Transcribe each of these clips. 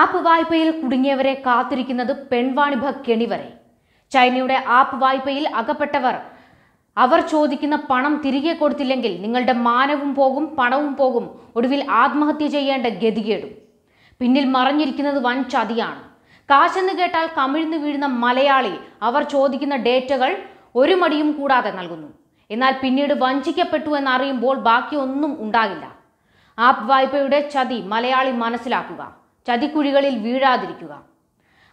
app വായ്പയിൽ കുടുങ്ങിയവരെ കാത്തിരിക്കുന്നത് പെൺവാണിഭ കെണിവരെ ചൈനയുടെ app വായ്പയിൽ അകപ്പെട്ടവർ അവർ ചോദിക്കുന്ന പണം തിരികെ കൊടുത്തില്ലെങ്കിൽ നിങ്ങളുടെ മാനവും പോകും പണവും പോകും ഒടുവിൽ ആത്മഹത്യ ചെയ്യേണ്ട ഗതികേടും പിന്നിൽ മറഞ്ഞിരിക്കുന്നത് വൻ ചതിയാണ് കാശെന്ന് കേട്ടാൽ കമിഴ്ന്നു വീഴുന്ന മലയാളി അവർ ചോദിക്കുന്ന ഡേറ്റകൾ ഒരു മടിയും കൂടാതെ നൽകുന്നു എന്നാൽ പിന്നീട് വഞ്ചിക്കപ്പെട്ടു എന്നറിയുമ്പോൾ ബാക്കിയൊന്നും ഉണ്ടാകില്ല ആപ്പ് വായ്പയുടെ ചതി മലയാളി മനസ്സിലാക്കുക ചതിക്കുഴികളിൽ വീഴാതിരിക്കുക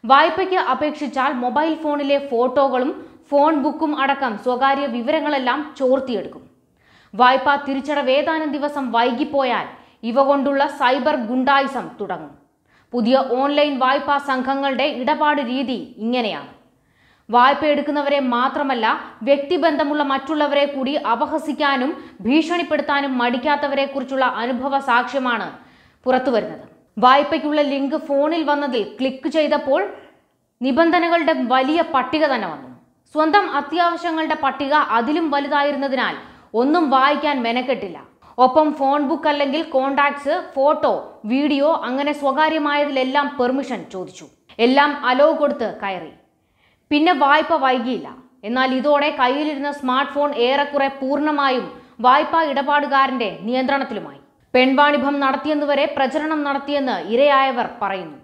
വായ്പയ്ക്ക് അപേക്ഷിച്ചാൽ മൊബൈൽ ഫോണിലെ ഫോട്ടോകളും ഫോൺ ബുക്കും അടക്കം സ്വകാര്യ വിവരങ്ങളെല്ലാം ചോർത്തിയെടുക്കും വായ്പ തിരിച്ചടവ് ഏതാനും ദിവസം വൈകിപ്പോയാൽ ഇവ കൊണ്ടുള്ള സൈബർ ഗുണ്ടായിസം തുടങ്ങും പുതിയ ഓൺലൈൻ വായ്പാ സംഘങ്ങളുടെ ഇടപാട് രീതി ഇങ്ങനെയാണ് വായ്പ എടുക്കുന്നവരെ മാത്രമല്ല വ്യക്തിബന്ധമുള്ള മറ്റുള്ളവരെ കൂടി അപഹസിക്കാനും ഭീഷണിപ്പെടുത്താനും മടിക്കാത്തവരെക്കുറിച്ചുള്ള അനുഭവ സാക്ഷ്യമാണ് പുറത്തുവരുന്നത് വായ്പയ്ക്കുള്ള ലിങ്ക് ഫോണിൽ വന്നതിൽ ക്ലിക്ക് ചെയ്തപ്പോൾ നിബന്ധനകളുടെ വലിയ പട്ടിക തന്നെ വന്നു സ്വന്തം അത്യാവശ്യങ്ങളുടെ പട്ടിക അതിലും വലുതായിരുന്നതിനാൽ ഒന്നും വായിക്കാൻ മെനക്കെട്ടില്ല ഒപ്പം ഫോൺ ബുക്ക് അല്ലെങ്കിൽ കോണ്ടാക്ട്സ് ഫോട്ടോ വീഡിയോ അങ്ങനെ സ്വകാര്യമായതിലെല്ലാം പെർമിഷൻ ചോദിച്ചു എല്ലാം അലോ കൊടുത്ത് കയറി പിന്നെ വായ്പ വൈകിയില്ല എന്നാൽ ഇതോടെ കയ്യിലിരുന്ന സ്മാർട്ട് ഫോൺ ഏറെക്കുറെ പൂർണ്ണമായും വായ്പാ ഇടപാടുകാരന്റെ നിയന്ത്രണത്തിലുമായി പെൺവാണിഭം നടത്തിയെന്നുവരെ പ്രചരണം നടത്തിയെന്ന് ഇരയായവർ പറയുന്നു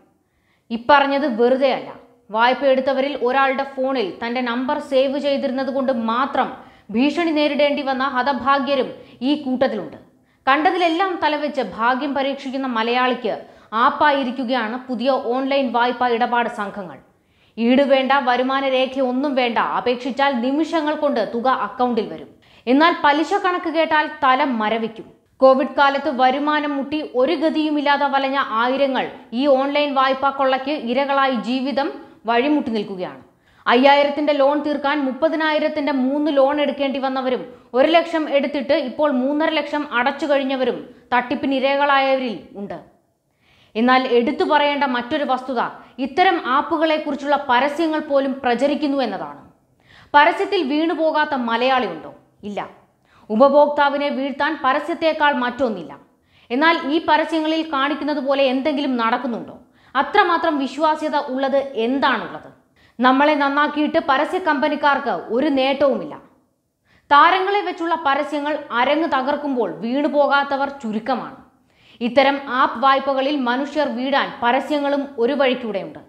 ഇപ്പറഞ്ഞത് വെറുതെയല്ല വായ്പ എടുത്തവരിൽ ഒരാളുടെ ഫോണിൽ തന്റെ നമ്പർ സേവ് ചെയ്തിരുന്നത് കൊണ്ട് മാത്രം ഭീഷണി നേരിടേണ്ടി വന്ന ഹതഭാഗ്യരും ഈ കൂട്ടത്തിലുണ്ട് കണ്ടതിലെല്ലാം തലവെച്ച് ഭാഗ്യം പരീക്ഷിക്കുന്ന മലയാളിക്ക് ആപ്പായിരിക്കുകയാണ് പുതിയ ഓൺലൈൻ വായ്പ ഇടപാട് സംഘങ്ങൾ ഈട് വേണ്ട വരുമാന രേഖ ഒന്നും വേണ്ട അപേക്ഷിച്ചാൽ നിമിഷങ്ങൾ കൊണ്ട് തുക അക്കൗണ്ടിൽ വരും എന്നാൽ പലിശ കണക്ക് കേട്ടാൽ തല മരവിക്കും കോവിഡ് കാലത്ത് വരുമാനം മുട്ടി ഒരു ഗതിയുമില്ലാതെ വലഞ്ഞ ആയിരങ്ങൾ ഈ ഓൺലൈൻ വായ്പാ കൊള്ളയ്ക്ക് ഇരകളായി ജീവിതം വഴിമുട്ടി നിൽക്കുകയാണ് അയ്യായിരത്തിന്റെ ലോൺ തീർക്കാൻ മുപ്പതിനായിരത്തിന്റെ മൂന്ന് ലോൺ എടുക്കേണ്ടി വന്നവരും ഒരു ലക്ഷം എടുത്തിട്ട് ഇപ്പോൾ മൂന്നര ലക്ഷം അടച്ചു കഴിഞ്ഞവരും തട്ടിപ്പിന് ഇരകളായവരിൽ ഉണ്ട് എന്നാൽ എടുത്തു പറയേണ്ട മറ്റൊരു വസ്തുത ഇത്തരം ആപ്പുകളെക്കുറിച്ചുള്ള പരസ്യങ്ങൾ പോലും പ്രചരിക്കുന്നു എന്നതാണ് പരസ്യത്തിൽ വീണുപോകാത്ത മലയാളിയുണ്ടോ ഇല്ല ഉപഭോക്താവിനെ വീഴ്ത്താൻ പരസ്യത്തേക്കാൾ മറ്റൊന്നില്ല എന്നാൽ ഈ പരസ്യങ്ങളിൽ കാണിക്കുന്നത് പോലെ എന്തെങ്കിലും നടക്കുന്നുണ്ടോ അത്രമാത്രം വിശ്വാസ്യത ഉള്ളത് എന്താണുള്ളത് നമ്മളെ നന്നാക്കിയിട്ട് പരസ്യ കമ്പനിക്കാർക്ക് ഒരു നേട്ടവുമില്ല താരങ്ങളെ വെച്ചുള്ള പരസ്യങ്ങൾ അരങ്ങ് തകർക്കുമ്പോൾ വീണു പോകാത്തവർ ചുരുക്കമാണ് ഇത്തരം ആപ്പ് വായ്പകളിൽ മനുഷ്യർ വീഴാൻ പരസ്യങ്ങളും ഒരു വഴിക്കൂടെയുണ്ട്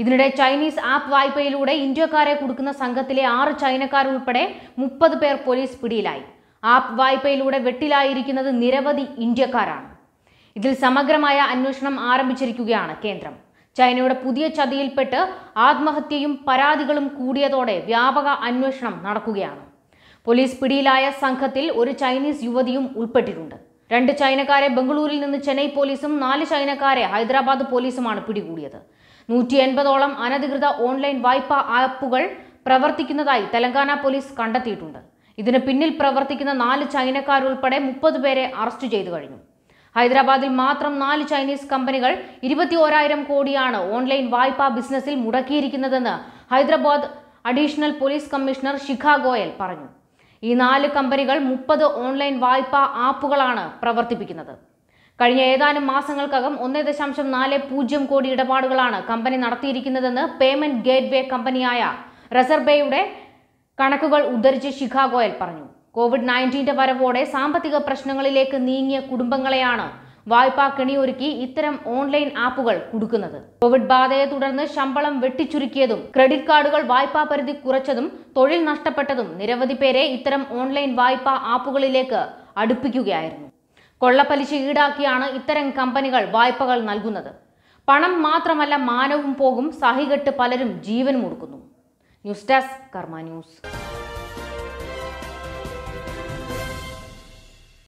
ഇതിനിടെ ചൈനീസ് ആപ്പ് വായ്പയിലൂടെ ഇന്ത്യക്കാരെ കൊടുക്കുന്ന സംഘത്തിലെ ആറ് ചൈനക്കാർ ഉൾപ്പെടെ മുപ്പത് പേർ പോലീസ് പിടിയിലായി ആപ്പ് വായ്പയിലൂടെ വെട്ടിലായിരിക്കുന്നത് നിരവധി ഇന്ത്യക്കാരാണ് ഇതിൽ സമഗ്രമായ അന്വേഷണം ആരംഭിച്ചിരിക്കുകയാണ് കേന്ദ്രം ചൈനയുടെ പുതിയ ചതിയിൽപ്പെട്ട് ആത്മഹത്യയും പരാതികളും കൂടിയതോടെ വ്യാപക അന്വേഷണം നടക്കുകയാണ് പോലീസ് പിടിയിലായ സംഘത്തിൽ ഒരു ചൈനീസ് യുവതിയും ഉൾപ്പെട്ടിട്ടുണ്ട് രണ്ട് ചൈനക്കാരെ ബംഗളൂരിൽ നിന്ന് ചെന്നൈ പോലീസും നാല് ചൈനക്കാരെ ഹൈദരാബാദ് പോലീസുമാണ് പിടികൂടിയത് നൂറ്റി എൺപതോളം അനധികൃത ഓൺലൈൻ വായ്പാ ആപ്പുകൾ പ്രവർത്തിക്കുന്നതായി തെലങ്കാന പോലീസ് കണ്ടെത്തിയിട്ടുണ്ട് ഇതിന് പിന്നിൽ പ്രവർത്തിക്കുന്ന നാല് ചൈനക്കാരുൾപ്പെടെ മുപ്പത് പേരെ അറസ്റ്റ് ചെയ്തു കഴിഞ്ഞു ഹൈദരാബാദിൽ മാത്രം നാല് ചൈനീസ് കമ്പനികൾ ഇരുപത്തി ഓരായിരം കോടിയാണ് ഓൺലൈൻ വായ്പാ ബിസിനസ്സിൽ മുടക്കിയിരിക്കുന്നതെന്ന് Hyderabad additional police commissioner Shikha Goyal പറഞ്ഞു ഈ നാല് കമ്പനികൾ മുപ്പത് ഓൺലൈൻ വായ്പാ ആപ്പുകളാണ് പ്രവർത്തിപ്പിക്കുന്നത് കഴിഞ്ഞ ഏതാനും മാസങ്ങൾക്കകം ഒന്നേ ദശാംശം നാല് പൂജ്യം കോടി ഇടപാടുകളാണ് കമ്പനി നടത്തിയിരിക്കുന്നതെന്ന് പേയ്മെന്റ് ഗേറ്റ്വേ കമ്പനിയായ റിസർവേയുടെ കണക്കുകൾ ഉദ്ധരിച്ച് ശിഖാ ഗോയൽ പറഞ്ഞു കോവിഡ് നയൻറ്റീൻ്റെ വരവോടെ സാമ്പത്തിക പ്രശ്നങ്ങളിലേക്ക് നീങ്ങിയ കുടുംബങ്ങളെയാണ് വായ്പാ കെണിയൊരുക്കി ഇത്തരം ഓൺലൈൻ ആപ്പുകൾ കൊടുക്കുന്നത് കോവിഡ് ബാധയെ തുടർന്ന് ശമ്പളം വെട്ടിച്ചുരുക്കിയതും ക്രെഡിറ്റ് കാർഡുകൾ വായ്പാ പരിധി കുറച്ചതും തൊഴിൽ നഷ്ടപ്പെട്ടതും നിരവധി പേരെ ഇത്തരം ഓൺലൈൻ വായ്പാ ആപ്പുകളിലേക്ക് അടുപ്പിക്കുകയായിരുന്നു കൊള്ളപ്പലിശ ഈടാക്കിയാണ് ഇത്തരം കമ്പനികൾ വായ്പകൾ നൽകുന്നത് പണം മാത്രമല്ല മാനവും പോകും സഹികെട്ട് പലരും ജീവൻ മുടുക്കുന്നു ന്യൂസ് ഡെസ്ക് കർമ്മ ന്യൂസ്